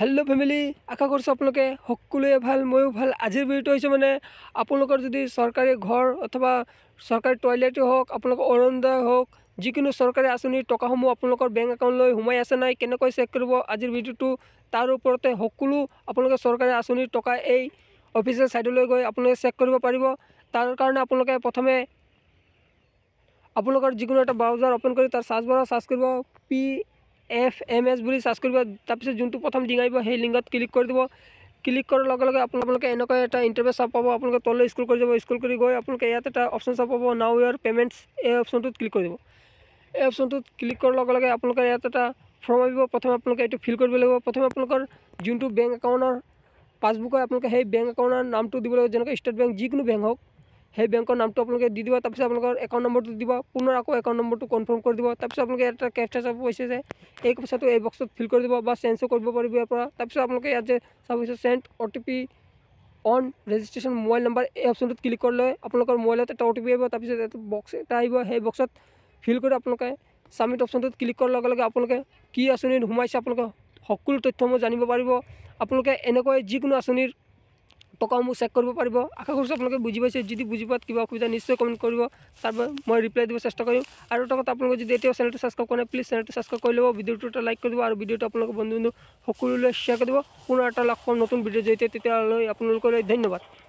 hello' family আশা কৰিছোঁ আপোনালোকে সকলোৱে ভাল ময়ো ভাল আজিৰ ভিডিঅ'টো হৈছে মানে আপোনালোকৰ যদি চৰকাৰী ঘৰ অথবা চৰকাৰী টয়লেটেই হওক আপোনালোকৰ অৰুণোদয় হওক যিকোনো চৰকাৰী আঁচনিৰ টকাসমূহ আপোনালোকৰ বেংক একাউণ্টলৈ সোমাই আছে নাই কেনেকৈ চেক কৰিব আজিৰ ভিডিঅ'টো তাৰ ওপৰতে সকলো আপোনালোকে চৰকাৰী আঁচনিৰ টকা এই অফিচিয়েল ছাইডলৈ গৈ আপোনালোকে চেক কৰিব পাৰিব তাৰ কাৰণে আপোনালোকে প্ৰথমে আপোনালোকৰ যিকোনো এটা ব্ৰাউজাৰ অ'পেন কৰি তাৰ চাৰ্চ বাৰ চাৰ্চ কৰিব পি এফ এম এছ বুলি চাৰ্চ কৰিব তাৰপিছত যোনটো প্ৰথম ডিঙাৰিব সেই লিংকত ক্লিক কৰি দিব ক্লিক কৰাৰ লগে লগে আপোনালোকে এনেকুৱা এটা ইণ্টাৰভিউ চাব পাব আপোনালোকে তললৈ স্কুল কৰি যাব স্কুল কৰি গৈ আপোনালোকে ইয়াত এটা অপশ্যন চাব পাব নাও ইয়াৰ পে'মেণ্টছ এই অপশ্যনটোত ক্লিক কৰি দিব এই অপশ্যনটোত ক্লিক কৰাৰ লগে লগে আপোনালোকে ইয়াত এটা ফৰ্ম আহিব প্ৰথমে আপোনালোকে এইটো ফিল কৰিব লাগিব প্ৰথমে আপোনালোকৰ যোনটো বেংক একাউণ্টৰ পাছবুকৰ আপোনালোকে সেই বেংক একাউণ্টৰ নামটো দিব লাগিব যেনেকৈ ষ্টেট বেংক যিকোনো বেংক হওক সেই বেংকৰ নামটো আপোনালোকে দি দিব তাৰপিছত আপোনালোকৰ একাউণ্ট নম্বৰটো দিব পুনৰ আকৌ একাউণ্ট নম্বৰটো কনফাৰ্ম কৰি দিব তাৰপিছত আপোনালোকে ইয়াত এটা কেছ চেছ পাইছে যে এই পইচাটো এই বক্সত ফিল কৰি দিব বা চেঞ্জো কৰিব পাৰিব ইয়াৰ পৰা তাৰপিছত আপোনালোকে ইয়াত যে চাবছে sent O' T P on registration mobile number এই অপশ্যনটোত ক্লিক কৰি লৈ আপোনালোকৰ মোবাইলত এটা অ' টি পি আহিব তাৰপিছত এটা বক্স এটা আহিব সেই বক্সত ফিল কৰি আপোনালোকে ছাবমিট অপশ্যনটোত ক্লিক কৰাৰ লগে লগে আপোনালোকে কি আঁচনিত সোমাইছে আপোনালোকে সকলো তথ্যসমূহ জানিব পাৰিব আপোনালোকে এনেকৈ যিকোনো আঁচনিৰ টকাও মোক চেক কৰিব পাৰিব আশা কৰিছোঁ আপোনালোকে বুজি পাইছে যদি বুজি পোৱাত কিবা অসুবিধা নিশ্চয় কমেণ্ট কৰিব তাৰ মই ৰিপ্লাই দিব চেষ্টা কৰিম আৰু লগত আপোনালোকে যদি এতিয়াও চেনেলটো ছাবস্ক্ৰাইব কৰে প্লিজ চেনেলটো ছাবস্ক্ৰাইব কৰি ল'ব ভিডিঅ'টো এটা লাইক কৰিব আৰু ভিডিঅ'টো আপোনালোকৰ বন্ধু বন্ধু সকলোলৈ শ্বেয়াৰ কৰিব পুনৰ এটা লাভ কৰোঁ নতুন ভিডিঅ' জৰিয়তে তেতিয়ালৈ আপোনালোকলৈ ধন্যবাদ